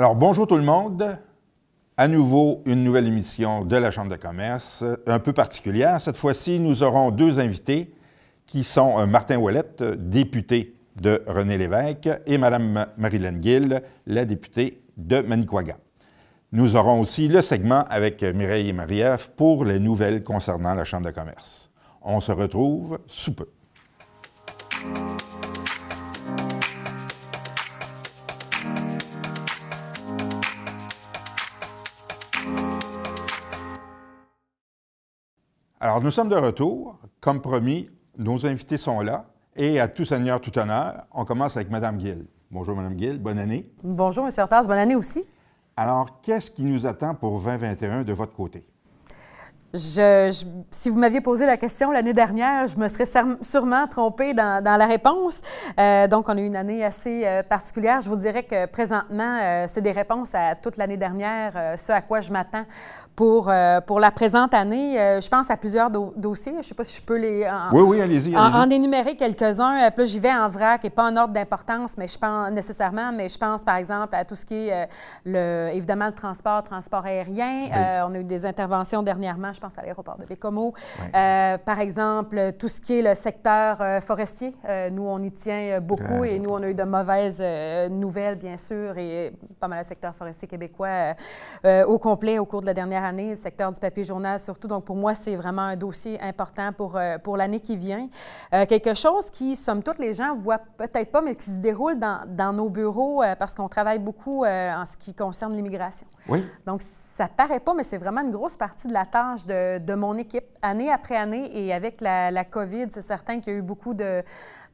Alors, bonjour tout le monde. À nouveau, une nouvelle émission de la Chambre de commerce, un peu particulière. Cette fois-ci, nous aurons deux invités qui sont euh, Martin Ouellette, député de René Lévesque, et Mme Marilyn Gill, la députée de Manicouagan. Nous aurons aussi le segment avec Mireille et marie pour les nouvelles concernant la Chambre de commerce. On se retrouve sous peu. Alors, nous sommes de retour. Comme promis, nos invités sont là. Et à tout seigneur, tout honneur, on commence avec Mme Gill. Bonjour, Mme Gill. Bonne année. Bonjour, M. Hortas. Bonne année aussi. Alors, qu'est-ce qui nous attend pour 2021 de votre côté? Je, si vous m'aviez posé la question l'année dernière, je me serais sûrement trompé dans, la réponse. Euh, donc, on a eu une année assez euh, particulière. Je vous dirais que présentement, euh, c'est des réponses à toute l'année dernière, ce à quoi je m'attends pour, euh, pour la présente année. Euh, je pense à plusieurs dossiers. Je ne sais pas si je peux les. En, oui, oui, allez-y. en, énumérer quelques-uns. Euh, j'y vais en vrac et pas en ordre d'importance, mais je pense nécessairement, mais je pense par exemple à tout ce qui est le, évidemment le transport, transport aérien. on a eu des interventions dernièrement, je pense à l'aéroport de Bécomo. par exemple, tout ce qui est le secteur forestier. nous, on y tient beaucoup et nous, on a eu de mauvaises nouvelles, bien sûr, et pas mal le secteur forestier québécois au complet au cours de la dernière année le secteur du papier journal surtout. Donc, pour moi, c'est vraiment un dossier important pour, euh, pour l'année qui vient. Euh, quelque chose qui, somme toute, les gens voient peut-être pas, mais qui se déroule dans, dans nos bureaux euh, parce qu'on travaille beaucoup en ce qui concerne l'immigration. Oui. Donc, ça paraît pas, mais c'est vraiment une grosse partie de la tâche de, de mon équipe, année après année. Et avec la, la COVID, c'est certain qu'il y a eu beaucoup de,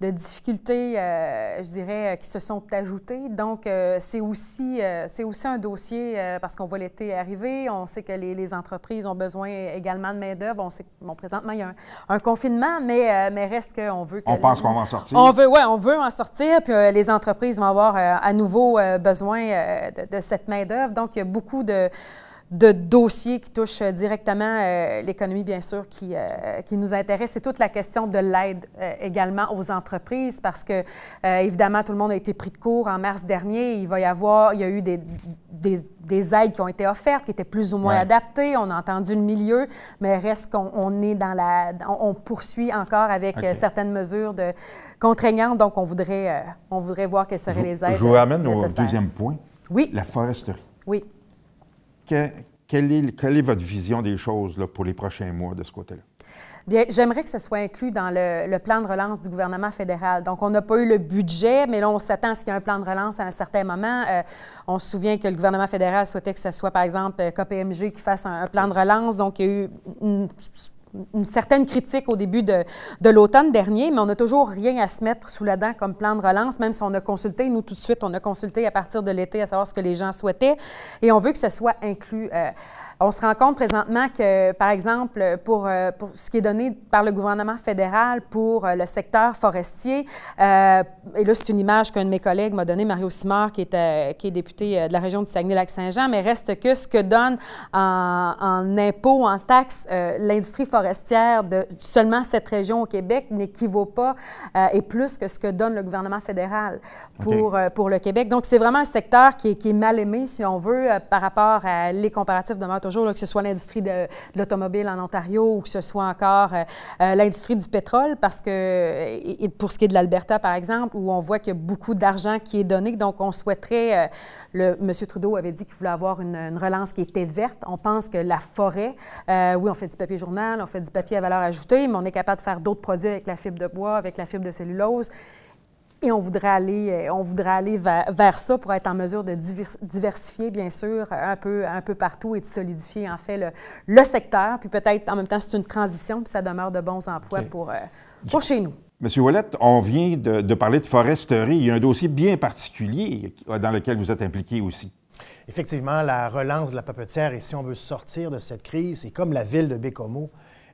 de difficultés, euh, je dirais, euh, qui se sont ajoutées. Donc, euh, c'est aussi, aussi un dossier parce qu'on voit l'été arriver. On sait que les, entreprises ont besoin également de main-d'œuvre. On sait que, bon, présentement, il y a un, confinement, mais, mais reste qu'on veut. on pense qu'on va en sortir. On veut, oui, on veut en sortir. Puis les entreprises vont avoir à nouveau besoin de, de, cette main-d'œuvre. Donc, il y a beaucoup de de dossiers qui touchent euh, directement euh, l'économie, bien sûr, qui, euh, qui nous intéresse. C'est toute la question de l'aide également aux entreprises parce que, évidemment, tout le monde a été pris de court en mars dernier. Il va y avoir, il y a eu des, aides qui ont été offertes, qui étaient plus ou moins adaptées. On a entendu le milieu, mais reste qu'on est dans la... On, poursuit encore avec certaines mesures de, contraignantes. Donc, on voudrait on voir quelles seraient les aides. Je vous ramène au deuxième point. Oui. La foresterie. Oui quelle, est, quelle, est, votre vision des choses là, pour les prochains mois de ce côté-là? Bien, j'aimerais que ce soit inclus dans le, plan de relance du gouvernement fédéral. Donc, on n'a pas eu le budget, mais là, on s'attend à ce qu'il y ait un plan de relance à un certain moment. Euh, on se souvient que le gouvernement fédéral souhaitait que ce soit, par exemple, euh, KPMG qui fasse un, plan de relance. Donc, il y a eu une certaine critique au début de, l'automne dernier, mais on n'a toujours rien à se mettre sous la dent comme plan de relance, même si on a consulté, nous tout de suite, on a consulté à partir de l'été à savoir ce que les gens souhaitaient, et on veut que ce soit inclus. Euh, on se rend compte présentement que, par exemple, euh, pour, ce qui est donné par le gouvernement fédéral pour euh, le secteur forestier, euh, et là, c'est une image qu'un de mes collègues m'a donnée, Mario Simard, qui, qui est député de la région de Saguenay-Lac-Saint-Jean, mais reste que ce que donne en, en impôts, en taxes, l'industrie forestière de seulement cette région au Québec n'équivaut pas et plus que ce que donne le gouvernement fédéral pour, pour le Québec. Donc, c'est vraiment un secteur qui est, qui est, mal aimé, si on veut, par rapport à les comparatifs de notre toujours, que ce soit l'industrie de, l'automobile en Ontario ou que ce soit encore euh, euh, l'industrie du pétrole, parce que pour ce qui est de l'Alberta, par exemple, où on voit qu'il y a beaucoup d'argent qui est donné, donc on souhaiterait, euh, M. Trudeau avait dit qu'il voulait avoir une, relance qui était verte. On pense que la forêt, oui, on fait du papier journal, on fait du papier à valeur ajoutée, mais on est capable de faire d'autres produits avec la fibre de bois, avec la fibre de cellulose. Et on voudrait aller, euh, on voudrait aller vers, ça pour être en mesure de diversifier, bien sûr, un peu, un peu partout et de solidifier, en fait, le, secteur. Puis peut-être, en même temps, c'est une transition, puis ça demeure de bons emplois pour, euh, pour chez nous. Monsieur Ouellette, on vient de, de parler de foresterie. Il y a un dossier bien particulier dans lequel vous êtes impliqué aussi. Effectivement, la relance de la papetière, et si on veut sortir de cette crise, c'est comme la ville de Bécomo,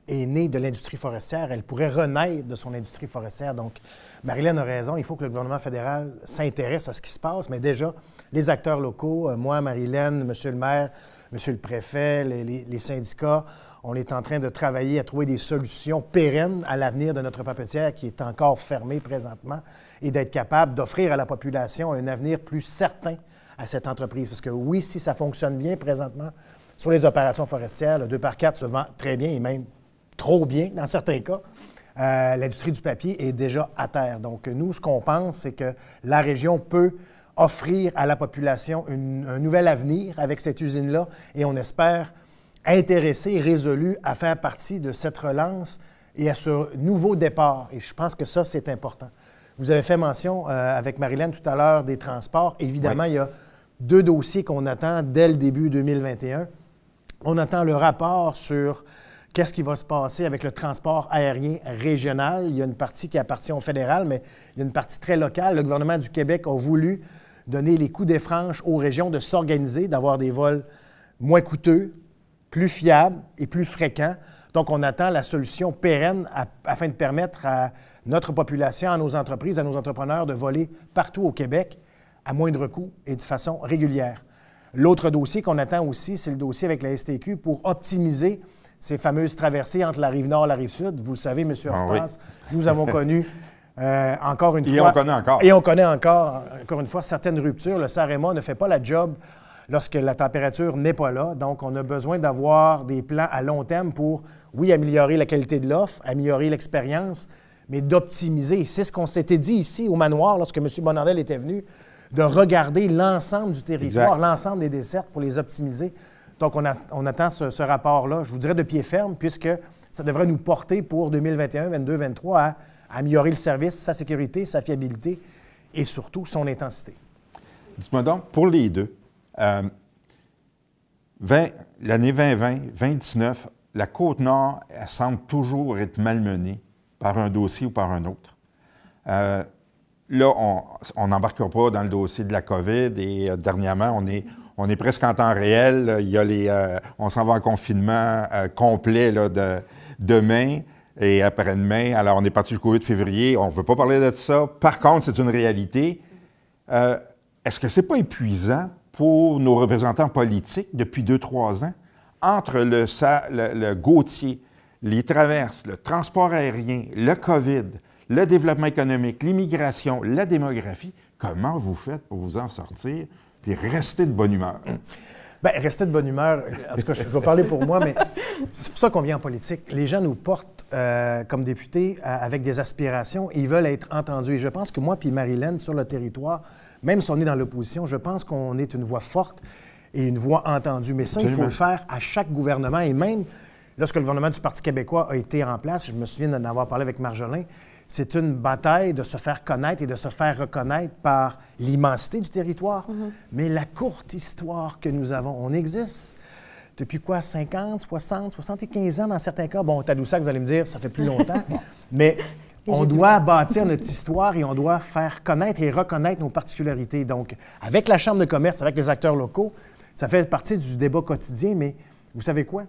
est née de l'industrie forestière, elle pourrait renaître de son industrie forestière. Donc, Marilène a raison, il faut que le gouvernement fédéral s'intéresse à ce qui se passe, mais déjà, les acteurs locaux, euh, moi, Marilène, Monsieur le maire, Monsieur le préfet, les, syndicats, on est en train de travailler à trouver des solutions pérennes à l'avenir de notre papetière qui est encore fermée présentement et d'être capable d'offrir à la population un avenir plus certain à cette entreprise. Parce que oui, si ça fonctionne bien présentement sur les opérations forestières, le 2 par 4 se vend très bien et même trop bien dans certains cas. Euh, l'industrie du papier est déjà à terre. Donc, nous, ce qu'on pense, c'est que la région peut offrir à la population une, un nouvel avenir avec cette usine-là et on espère intéressé, et à faire partie de cette relance et à ce nouveau départ. Et je pense que ça, c'est important. Vous avez fait mention euh, avec Marilyn tout à l'heure des transports. Évidemment, il y a deux dossiers qu'on attend dès le début 2021. On attend le rapport sur Qu'est-ce qui va se passer avec le transport aérien régional? Il y a une partie qui appartient au fédéral, mais il y a une partie très locale. Le gouvernement du Québec a voulu donner les coups des franches aux régions de s'organiser, d'avoir des vols moins coûteux, plus fiables et plus fréquents. Donc, on attend la solution pérenne afin de permettre à notre population, à nos entreprises, à nos entrepreneurs de voler partout au Québec à moindre coût et de façon régulière. L'autre dossier qu'on attend aussi, c'est le dossier avec la STQ pour optimiser ces fameuses traversées entre la rive nord et la rive sud. Vous le savez, M. Hortense, ah nous avons connu euh, encore une fois. Et on connaît encore. Et on connaît encore, encore une fois, certaines ruptures. Le Sarema ne fait pas la job lorsque la température n'est pas là. Donc, on a besoin d'avoir des plans à long terme pour, oui, améliorer la qualité de l'offre, améliorer l'expérience, mais d'optimiser. C'est ce qu'on s'était dit ici au manoir lorsque M. Bonardel était venu, de regarder l'ensemble du territoire, l'ensemble des desserts, pour les optimiser. Donc, on, attend ce, rapport-là, je vous dirais de pied ferme, puisque ça devrait nous porter pour 2021, 2022, 2023 à, améliorer le service, sa sécurité, sa fiabilité et surtout son intensité. Dites-moi donc, pour les deux, euh, l'année 2020, 2019, la Côte-Nord semble toujours être malmenée par un dossier ou par un autre. Euh, là, on n'embarquera pas dans le dossier de la COVID et euh, dernièrement, on est, on est presque en temps réel. Euh, on s'en va en confinement euh, complet de, demain et après-demain. Alors, on est parti jusqu'au Covid février. On ne veut pas parler de ça. Par contre, c'est une réalité. Euh, est-ce que ce n'est pas épuisant pour nos représentants politiques depuis deux, trois ans, entre le, le Gautier, les traverses, le transport aérien, le COVID, le développement économique, l'immigration, la démographie, comment vous faites pour vous en sortir puis rester de bonne humeur. Bien, rester de bonne humeur, en tout cas, je, vais parler pour moi, mais c'est pour ça qu'on vient en politique. Les gens nous portent euh, comme députés euh, avec des aspirations et ils veulent être entendus. Et je pense que moi puis Marilyn, sur le territoire, même si on est dans l'opposition, je pense qu'on est une voix forte et une voix entendue. Mais ça, il faut le faire à chaque gouvernement et même lorsque le gouvernement du Parti québécois a été en place, je me souviens d'en avoir parlé avec Marjolin, c'est une bataille de se faire connaître et de se faire reconnaître par l'immensité du territoire. Mhm. Mais la courte histoire que nous avons, on existe depuis quoi, 50, 60, 75 ans dans certains cas. Bon, Tadoussac, vous allez me dire, ça fait plus longtemps. mais on doit bâtir notre histoire et on doit faire connaître et reconnaître nos particularités. Donc, avec la Chambre de commerce, avec les acteurs locaux, ça fait partie du débat quotidien, mais vous savez quoi?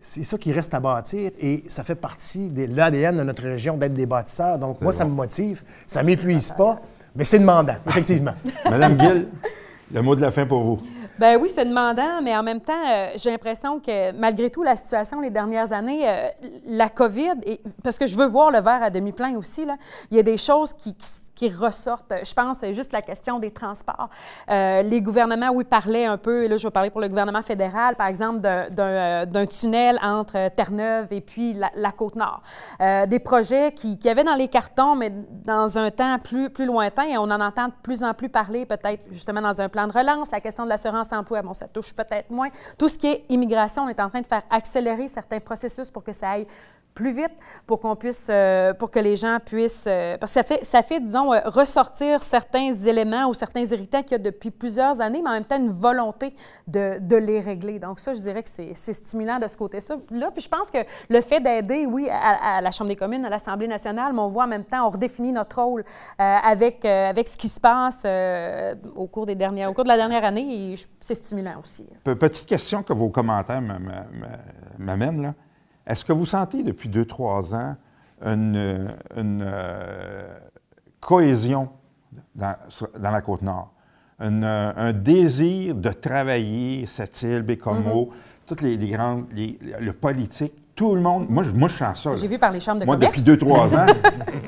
c'est ça qui reste à bâtir et ça fait partie de l'ADN de notre région d'être des bâtisseurs. Donc, moi, ça me motive, ça ne m'épuise pas, mais c'est mandat, effectivement. Madame Gill, le mot de la fin pour vous. Ben oui, c'est demandant, mais en même temps, euh, j'ai l'impression que malgré tout, la situation les dernières années, euh, la COVID, et, parce que je veux voir le verre à demi-plein aussi, là, il y a des choses qui, qui, ressortent. Je pense euh, juste la question des transports. les gouvernements, oui, parlaient un peu, et là, je vais parler pour le gouvernement fédéral, par exemple, d'un tunnel entre Terre-Neuve et puis la, Côte-Nord. des projets qui, qui avaient dans les cartons, mais dans un temps plus, plus lointain, et on en entend de plus en plus parler, peut-être justement dans un plan de relance, la question de l'assurance ça touche peut-être moins. Tout ce qui est immigration, on est en train de faire accélérer certains processus pour que ça aille plus vite pour qu'on puisse, euh, pour que les gens puissent, euh, parce que ça fait, ça fait disons, euh, ressortir certains éléments ou certains irritants qu'il y a depuis plusieurs années, mais en même temps une volonté de, les régler. Donc ça, je dirais que c'est stimulant de ce côté-là. Puis je pense que le fait d'aider, oui, à, la Chambre des communes, à l'Assemblée nationale, mais on voit en même temps, on redéfinit notre rôle avec, avec ce qui se passe au, cours des dernières, au cours de la dernière année, et c'est stimulant aussi. Petite question que vos commentaires m'amènent, là. Est-ce que vous sentez depuis deux, trois ans une, euh, cohésion dans, la Côte-Nord? Euh, un, désir de travailler cette île, Bécomo, mm-hmm. toutes les, grandes, le politique, tout le monde. Moi, je, sens ça. J'ai vu par les chambres de moi, Depuis deux, trois ans,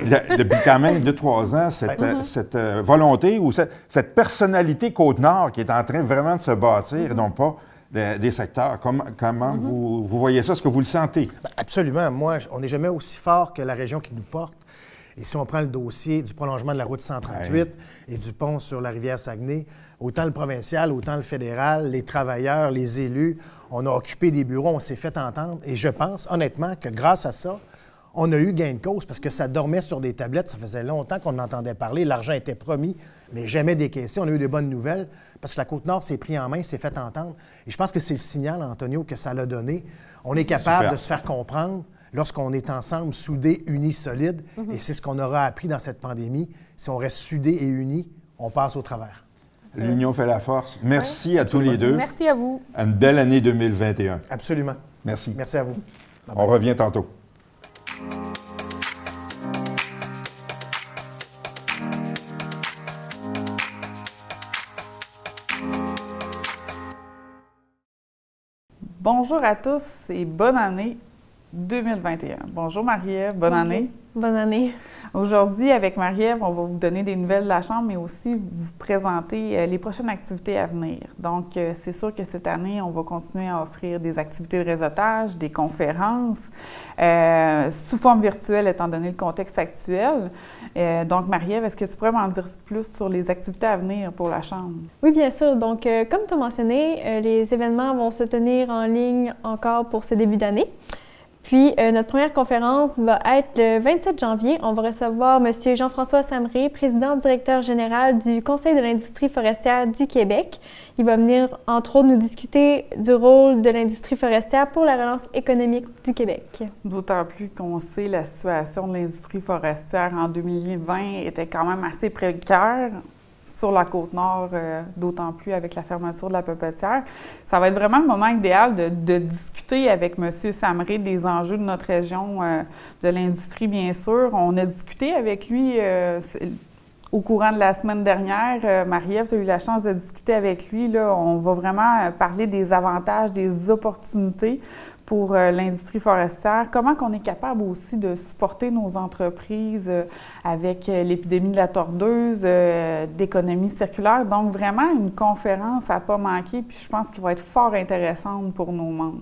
depuis quand même deux, trois ans, cette, euh, mm-hmm. volonté ou cette, personnalité Côte-Nord qui est en train vraiment de se bâtir, et mm-hmm. non pas des, secteurs. comment mhm. vous, voyez ça? Est-ce que vous le sentez? Ben, absolument. Moi, on n'est jamais aussi fort que la région qui nous porte. Et si on prend le dossier du prolongement de la route 138 et du pont sur la rivière Saguenay, autant le provincial, autant le fédéral, les travailleurs, les élus, on a occupé des bureaux, on s'est fait entendre. Et je pense honnêtement que grâce à ça, on a eu gain de cause parce que ça dormait sur des tablettes. Ça faisait longtemps qu'on entendait parler. L'argent était promis, mais jamais décaissé. On a eu de bonnes nouvelles parce que la Côte-Nord s'est prise en main, s'est fait entendre. Et je pense que c'est le signal, Antonio, que ça l'a donné. On est capable de se faire comprendre lorsqu'on est ensemble, soudés, unis, solides. Mhm. Et c'est ce qu'on aura appris dans cette pandémie. Si on reste soudés et unis, on passe au travers. Euh, L'union fait la force. Merci à tous les deux. Merci à vous. Une belle année 2021. Absolument. Merci. Merci à vous. On revient tantôt. Bonjour à tous et bonne année 2021. Bonjour marie bonne année. Bonne année. Aujourd'hui, avec marie on va vous donner des nouvelles de la Chambre, mais aussi vous présenter euh, les prochaines activités à venir. Donc, euh, c'est sûr que cette année, on va continuer à offrir des activités de réseautage, des conférences, euh, sous forme virtuelle, étant donné le contexte actuel. donc, Marie-Ève, est-ce que tu pourrais m'en dire plus sur les activités à venir pour la Chambre? Oui, bien sûr. Donc, comme tu as mentionné, les événements vont se tenir en ligne encore pour ce début d'année. Puis, euh, notre première conférence va être le 27 janvier. On va recevoir M. Jean-François Samré, président directeur général du Conseil de l'industrie forestière du Québec. Il va venir, entre autres, nous discuter du rôle de l'industrie forestière pour la relance économique du Québec. D'autant plus qu'on sait la situation de l'industrie forestière en 2020 était quand même assez précaire sur la côte nord, euh, d'autant plus avec la fermeture de la papetière, Ça va être vraiment le moment idéal de, discuter avec M. Samré des enjeux de notre région, euh, de l'industrie, bien sûr. On a discuté avec lui euh, au courant de la semaine dernière, Marie-Ève, tu as eu la chance de discuter avec lui. Là, on va vraiment parler des avantages, des opportunités pour euh, l'industrie forestière, comment qu'on est capable aussi de supporter nos entreprises euh, avec euh, l'épidémie de la tordeuse, d'économie circulaire. Donc vraiment une conférence à pas manquer, puis je pense qu'il va être fort intéressante pour nos membres.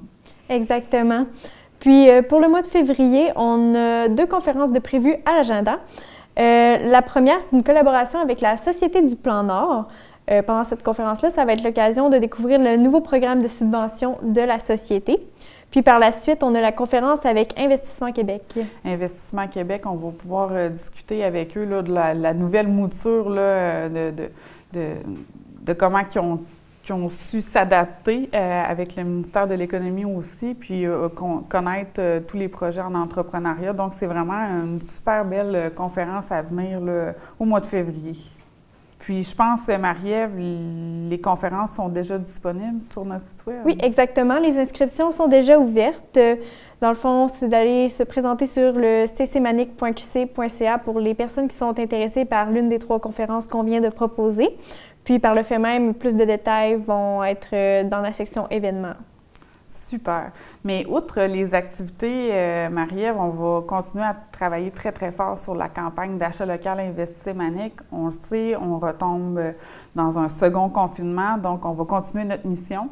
Exactement. Puis pour le mois de février, on a deux conférences de prévues à l'agenda. la première, c'est une collaboration avec la Société du Plan Nord. pendant cette conférence-là, ça va être l'occasion de découvrir le nouveau programme de subvention de la société. Puis par la suite, on a la conférence avec Investissement Québec. Investissement Québec, on va pouvoir euh, discuter avec eux là, de la, nouvelle mouture euh, de, comment ils ont, su s'adapter euh, avec le ministère de l'Économie aussi, puis connaître tous les projets en entrepreneuriat. Donc, c'est vraiment une super belle conférence à venir au mois de février. Puis je pense, euh, Marie-Ève, les conférences sont déjà disponibles sur notre site Web. Oui, exactement. Les inscriptions sont déjà ouvertes. Euh, dans le fond, c'est d'aller se présenter sur le ccmanic.qc.ca pour les personnes qui sont intéressées par l'une des trois conférences qu'on vient de proposer. Puis par le fait même, plus de détails vont être euh, dans la section événements. Super. Mais outre les activités, euh, Marie-Ève, on va continuer à travailler très, très fort sur la campagne d'achat local investissement. manique On le sait, on retombe dans un second confinement, donc on va continuer notre mission,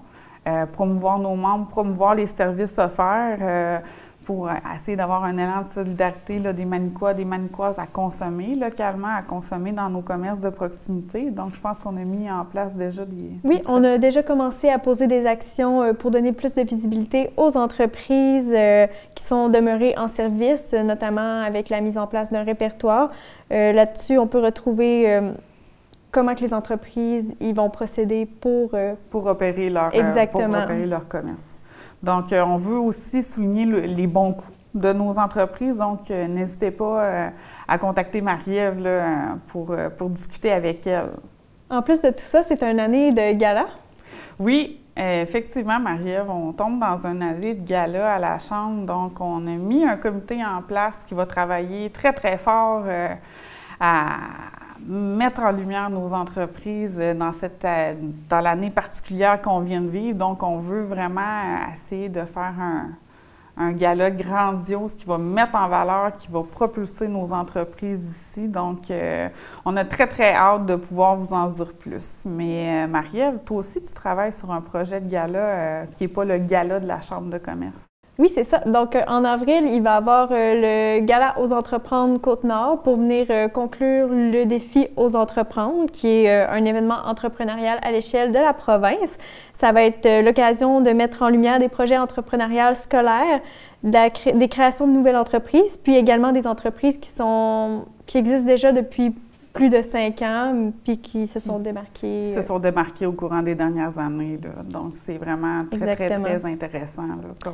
euh, promouvoir nos membres, promouvoir les services offerts. Euh, pour euh, essayer d'avoir un élan de solidarité là, des Manicois, des Manicoises à consommer localement, à consommer dans nos commerces de proximité. Donc, je pense qu'on a mis en place déjà des... Oui, on a déjà commencé à poser des actions euh, pour donner plus de visibilité aux entreprises euh, qui sont demeurées en service, notamment avec la mise en place d'un répertoire. Là-dessus, on peut retrouver... comment que les entreprises ils vont procéder pour... pour opérer leur, Exactement. Pour leur commerce. Donc, euh, on veut aussi souligner les bons coups de nos entreprises. Donc, euh, n'hésitez pas euh, à contacter Marie-Ève pour, pour discuter avec elle. En plus de tout ça, c'est une année de gala? Oui, effectivement, Marie-Ève, on tombe dans une année de gala à la Chambre. Donc, on a mis un comité en place qui va travailler très, très fort à, mettre en lumière nos entreprises euh, dans, cette, euh, dans l'année particulière qu'on vient de vivre. Donc, on veut vraiment euh, essayer de faire un, un gala grandiose qui va mettre en valeur, qui va propulser nos entreprises ici. Donc, on a très, très hâte de pouvoir vous en dire plus. Mais marie toi aussi, tu travailles sur un projet de gala qui n'est pas le gala de la Chambre de commerce. Oui, c'est ça. Donc, euh, en avril, il va y avoir euh, le Gala aux entreprendre Côte-Nord pour venir euh, conclure le défi aux entreprendre qui est un événement entrepreneurial à l'échelle de la province. Ça va être l'occasion de mettre en lumière des projets entrepreneuriaux scolaires, des créations de nouvelles entreprises, puis également des entreprises qui, sont, qui existent déjà depuis plus de cinq ans, puis qui se sont démarqués. se euh, sont démarqués au courant des dernières années. Donc, c'est vraiment très, très, très intéressant euh,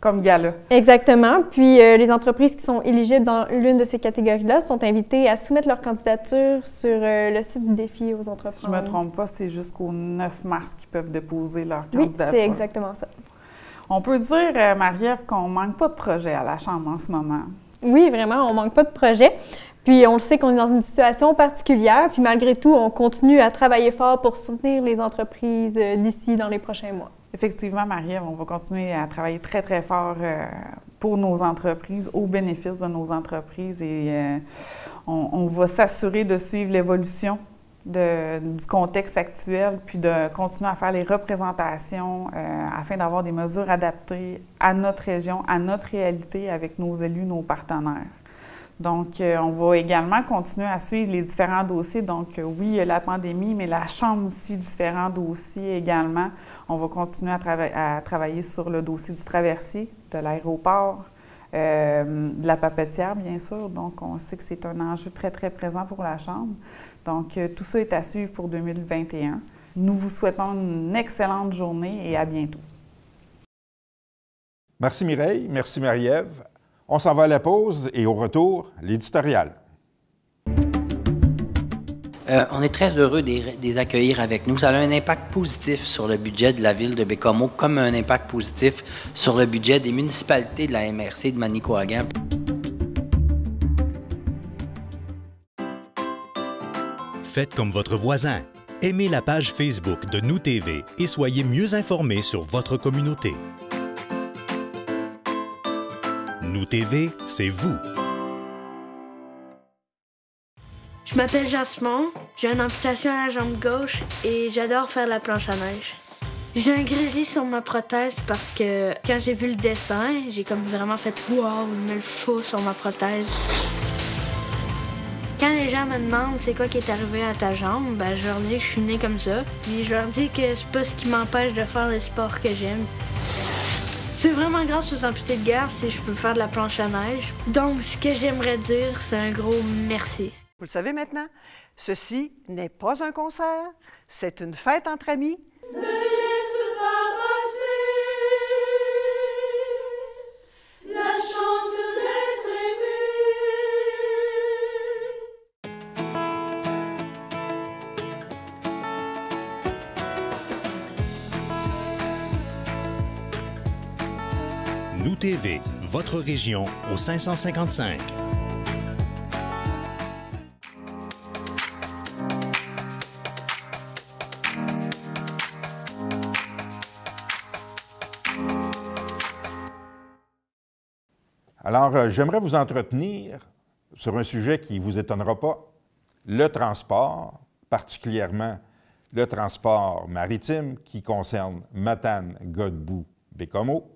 comme, gala. Exactement. Puis, euh, les entreprises qui sont éligibles dans l'une de ces catégories-là sont invitées à soumettre leur candidature sur le site du défi aux entreprises. Si je ne me trompe pas, c'est jusqu'au 9 mars qu'ils peuvent déposer leur candidature. Oui, c'est exactement ça. On peut dire, Marie-Ève, qu'on manque pas de projets à la Chambre en ce moment. Oui, vraiment, on manque pas de projets. Puis on le sait qu'on est dans une situation particulière, puis malgré tout, on continue à travailler fort pour soutenir les entreprises euh, d'ici dans les prochains mois. Effectivement, Marie, on va continuer à travailler très, très fort euh, pour nos entreprises, au bénéfice de nos entreprises et euh, on, va s'assurer de suivre l'évolution du contexte actuel, puis de continuer à faire les représentations afin d'avoir des mesures adaptées à notre région, à notre réalité avec nos élus, nos partenaires. Donc, euh, on va également continuer à suivre les différents dossiers. Donc, euh, oui, il y a la pandémie, mais la Chambre suit différents dossiers également. On va continuer à, travailler sur le dossier du traversier, de l'aéroport, euh, de la papetière, bien sûr. Donc, on sait que c'est un enjeu très, très présent pour la Chambre. Donc, tout ça est à suivre pour 2021. Nous vous souhaitons une excellente journée et à bientôt. Merci Mireille, merci Marie-Ève. On s'en va à la pause et au retour, l'éditorial. Euh, on est très heureux de les accueillir avec nous. Ça a un impact positif sur le budget de la ville de Bécomo, comme un impact positif sur le budget des municipalités de la MRC de Manicouagan. Faites comme votre voisin. Aimez la page Facebook de Nous TV et soyez mieux informés sur votre communauté. TV, c'est vous. Je m'appelle Jasmine. j'ai une amputation à la jambe gauche et j'adore faire la planche à neige. J'ai un grésil sur ma prothèse parce que quand j'ai vu le dessin, j'ai comme vraiment fait wow, il me le faut sur ma prothèse. Quand les gens me demandent c'est quoi qui est arrivé à ta jambe, ben, je leur dis que je suis née comme ça. Puis je leur dis que c'est pas ce qui m'empêche de faire le sport que j'aime. C'est vraiment grâce aux amputés de guerre si je peux faire de la planche à neige. Donc, ce que j'aimerais dire, c'est un gros merci. Vous le savez maintenant, ceci n'est pas un concert, c'est une fête entre amis. Nous TV, votre région au 555. Alors, euh, j'aimerais vous entretenir sur un sujet qui ne vous étonnera pas, le transport, particulièrement le transport maritime qui concerne Matane, Godbout, Bécomo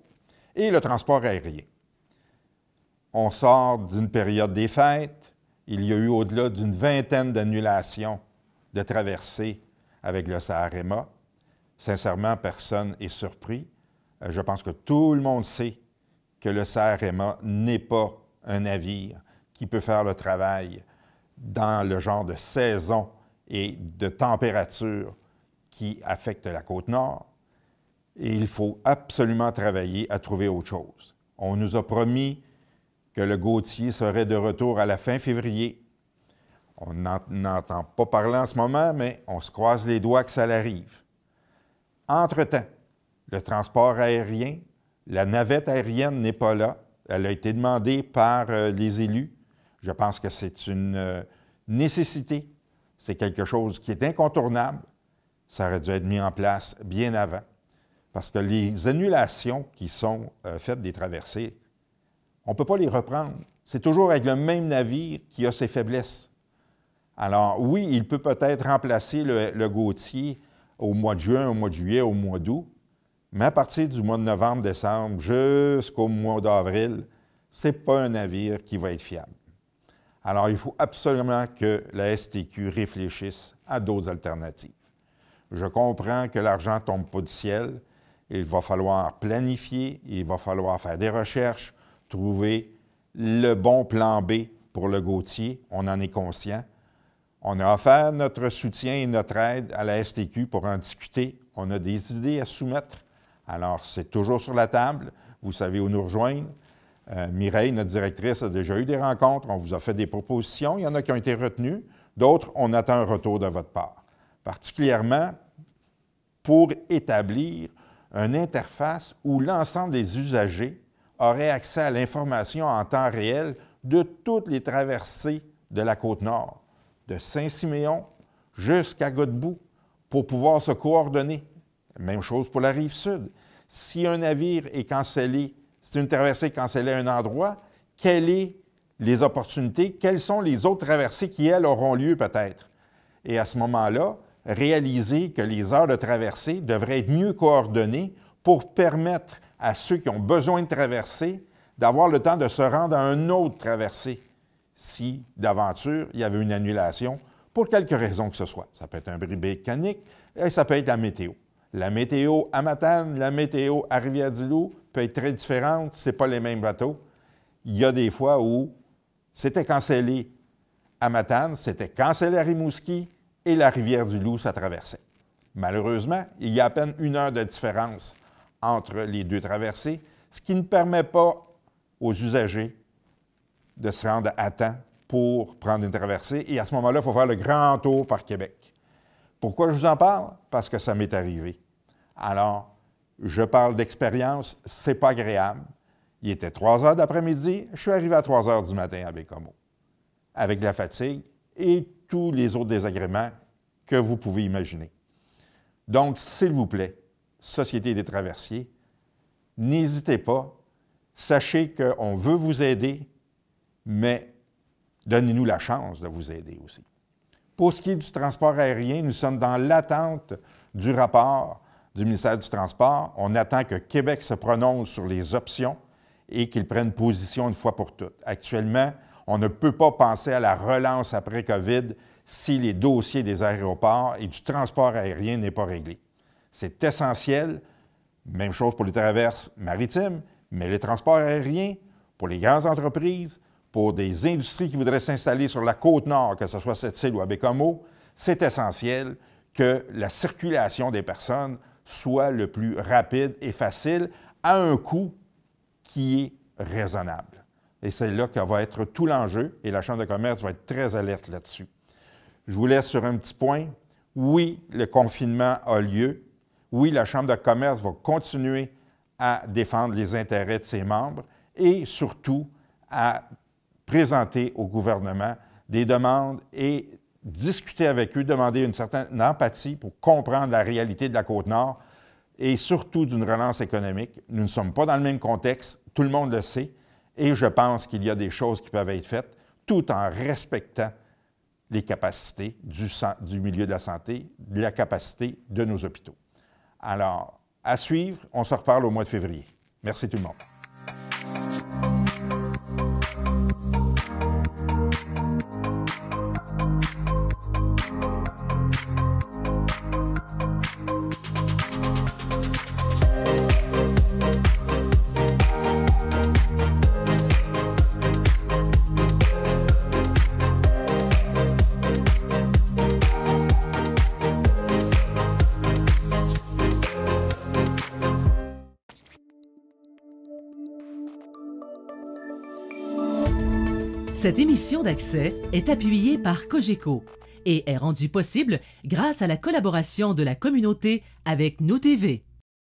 et le transport aérien. On sort d'une période des fêtes. Il y a eu au-delà d'une vingtaine d'annulations de traversées avec le Sahara-Ema. Sincèrement, personne n'est surpris. Euh, je pense que tout le monde sait que le Sahara-Ema n'est pas un navire qui peut faire le travail dans le genre de saison et de température qui affecte la côte nord et il faut absolument travailler à trouver autre chose. On nous a promis que le Gautier serait de retour à la fin février. On n'entend pas parler en ce moment, mais on se croise les doigts que ça arrive. Entre-temps, le transport aérien, la navette aérienne n'est pas là. Elle a été demandée par euh, les élus. Je pense que c'est une euh, nécessité. C'est quelque chose qui est incontournable. Ça aurait dû être mis en place bien avant. Parce que les annulations qui sont euh, faites des traversées, on ne peut pas les reprendre. C'est toujours avec le même navire qui a ses faiblesses. Alors oui, il peut peut-être remplacer le, le Gautier au mois de juin, au mois de juillet, au mois d'août, mais à partir du mois de novembre, décembre, jusqu'au mois d'avril, ce n'est pas un navire qui va être fiable. Alors, il faut absolument que la STQ réfléchisse à d'autres alternatives. Je comprends que l'argent ne tombe pas du ciel, il va falloir planifier, il va falloir faire des recherches, trouver le bon plan B pour le Gautier. On en est conscient. On a offert notre soutien et notre aide à la STQ pour en discuter. On a des idées à soumettre. Alors, c'est toujours sur la table. Vous savez où nous rejoindre. Euh, Mireille, notre directrice, a déjà eu des rencontres. On vous a fait des propositions. Il y en a qui ont été retenues. D'autres, on attend un retour de votre part. Particulièrement pour établir une interface où l'ensemble des usagers auraient accès à l'information en temps réel de toutes les traversées de la côte nord, de Saint-Siméon jusqu'à Godbout, pour pouvoir se coordonner. Même chose pour la rive sud. Si un navire est cancellé, si une traversée est cancellée à un endroit, quelles sont les opportunités, quelles sont les autres traversées qui, elles, auront lieu peut-être? Et à ce moment-là, réaliser que les heures de traversée devraient être mieux coordonnées pour permettre à ceux qui ont besoin de traverser d'avoir le temps de se rendre à un autre traversée si d'aventure il y avait une annulation pour quelque raison que ce soit. Ça peut être un bris mécanique et ça peut être la météo. La météo à Matane, la météo à Rivière-du-Loup peut être très différente, ce pas les mêmes bateaux. Il y a des fois où c'était cancellé à Matane, c'était cancellé à Rimouski, et la rivière du Loup, ça traversait. Malheureusement, il y a à peine une heure de différence entre les deux traversées, ce qui ne permet pas aux usagers de se rendre à temps pour prendre une traversée. Et à ce moment-là, il faut faire le grand tour par Québec. Pourquoi je vous en parle? Parce que ça m'est arrivé. Alors, je parle d'expérience, c'est pas agréable. Il était 3 heures d'après-midi, je suis arrivé à 3 heures du matin à Bécomo. Avec de la fatigue et tous les autres désagréments que vous pouvez imaginer. Donc, s'il vous plaît, Société des traversiers, n'hésitez pas. Sachez qu'on veut vous aider, mais donnez-nous la chance de vous aider aussi. Pour ce qui est du transport aérien, nous sommes dans l'attente du rapport du ministère du Transport. On attend que Québec se prononce sur les options et qu'il prenne position une fois pour toutes. Actuellement, on ne peut pas penser à la relance après COVID si les dossiers des aéroports et du transport aérien n'est pas réglé. C'est essentiel. Même chose pour les traverses maritimes, mais les transports aériens, pour les grandes entreprises, pour des industries qui voudraient s'installer sur la côte nord, que ce soit Sept-Îles ou à Abécomo, c'est essentiel que la circulation des personnes soit le plus rapide et facile à un coût qui est raisonnable. Et c'est là que va être tout l'enjeu et la Chambre de commerce va être très alerte là-dessus. Je vous laisse sur un petit point. Oui, le confinement a lieu. Oui, la Chambre de commerce va continuer à défendre les intérêts de ses membres et surtout à présenter au gouvernement des demandes et discuter avec eux, demander une certaine empathie pour comprendre la réalité de la Côte-Nord et surtout d'une relance économique. Nous ne sommes pas dans le même contexte, tout le monde le sait, et je pense qu'il y a des choses qui peuvent être faites tout en respectant les capacités du, milieu de la santé, la capacité de nos hôpitaux. Alors, à suivre, on se reparle au mois de février. Merci tout le monde. Cette émission d'accès est appuyée par Cogeco et est rendue possible grâce à la collaboration de la communauté avec NOTV. TV.